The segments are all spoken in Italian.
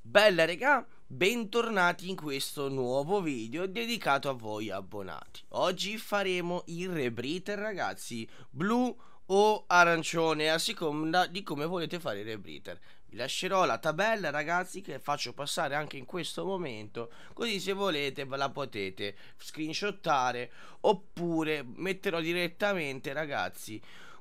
Bella regà, bentornati in questo nuovo video dedicato a voi abbonati. Oggi faremo il rebreather ragazzi, blu o arancione a seconda di come volete fare il rebreather. Vi lascerò la tabella ragazzi che faccio passare anche in questo momento così se volete ve la potete screenshottare oppure metterò direttamente ragazzi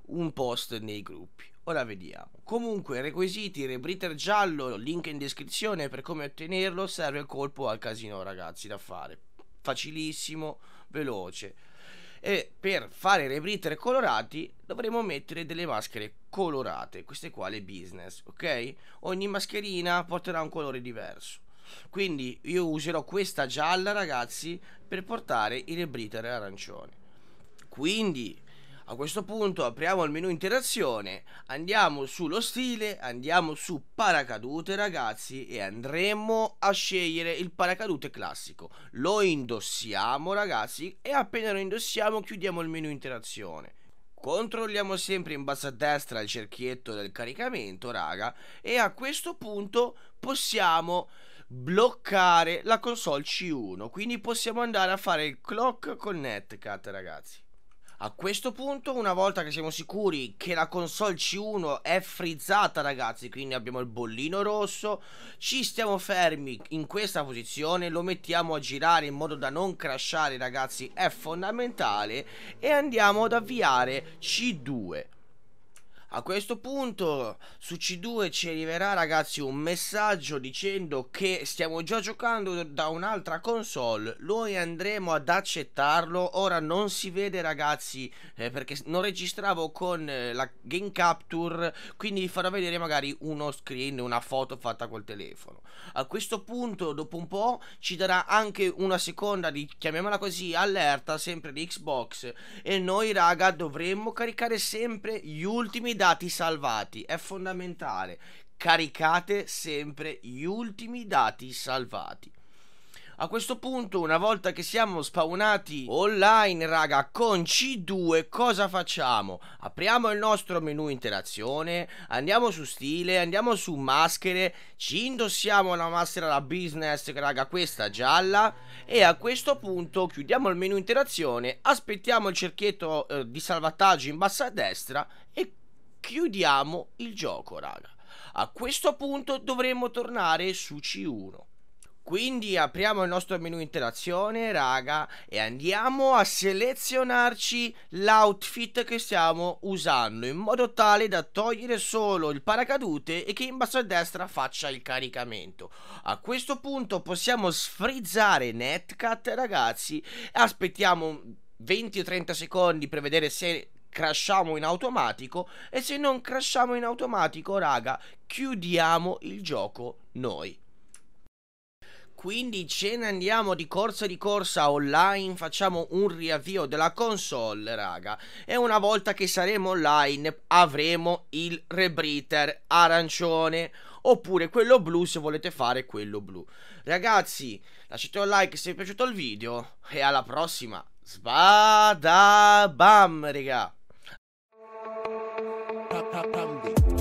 un post nei gruppi. Ora vediamo. Comunque, requisiti, rebriter giallo, link in descrizione per come ottenerlo, serve il colpo al casino ragazzi da fare. Facilissimo, veloce. E per fare i rebriter colorati dovremo mettere delle maschere colorate, queste qua le business, ok? Ogni mascherina porterà un colore diverso. Quindi io userò questa gialla ragazzi per portare i rebriter arancioni. Quindi a questo punto apriamo il menu interazione, andiamo sullo stile, andiamo su paracadute ragazzi e andremo a scegliere il paracadute classico. Lo indossiamo ragazzi e appena lo indossiamo chiudiamo il menu interazione. Controlliamo sempre in basso a destra il cerchietto del caricamento raga e a questo punto possiamo bloccare la console C1 quindi possiamo andare a fare il clock con netcat ragazzi a questo punto, una volta che siamo sicuri che la console C1 è frizzata, ragazzi, quindi abbiamo il bollino rosso, ci stiamo fermi in questa posizione, lo mettiamo a girare in modo da non crashare, ragazzi, è fondamentale, e andiamo ad avviare C2. A questo punto su C2 ci arriverà ragazzi un messaggio dicendo che stiamo già giocando da un'altra console Noi andremo ad accettarlo Ora non si vede ragazzi eh, perché non registravo con eh, la game capture Quindi vi farò vedere magari uno screen, una foto fatta col telefono A questo punto dopo un po' ci darà anche una seconda di chiamiamola così allerta sempre di Xbox E noi raga dovremmo caricare sempre gli ultimi dati salvati, è fondamentale. Caricate sempre gli ultimi dati salvati. A questo punto, una volta che siamo spawnati online, raga, con C2, cosa facciamo? Apriamo il nostro menu interazione, andiamo su stile, andiamo su maschere, ci indossiamo la maschera da business, raga, questa gialla, e a questo punto chiudiamo il menu interazione, aspettiamo il cerchietto eh, di salvataggio in basso a destra e chiudiamo il gioco, raga. A questo punto dovremmo tornare su C1. Quindi apriamo il nostro menu interazione, raga, e andiamo a selezionarci l'outfit che stiamo usando in modo tale da togliere solo il paracadute e che in basso a destra faccia il caricamento. A questo punto possiamo sfrizzare Netcat, ragazzi, e aspettiamo 20 o 30 secondi per vedere se crashiamo in automatico e se non crashiamo in automatico, raga, chiudiamo il gioco noi. Quindi ce ne andiamo di corsa di corsa online, facciamo un riavvio della console, raga. E una volta che saremo online avremo il rebreather arancione oppure quello blu se volete fare quello blu. Ragazzi, lasciate un like se vi è piaciuto il video e alla prossima. Sbada bam, raga. Pambi.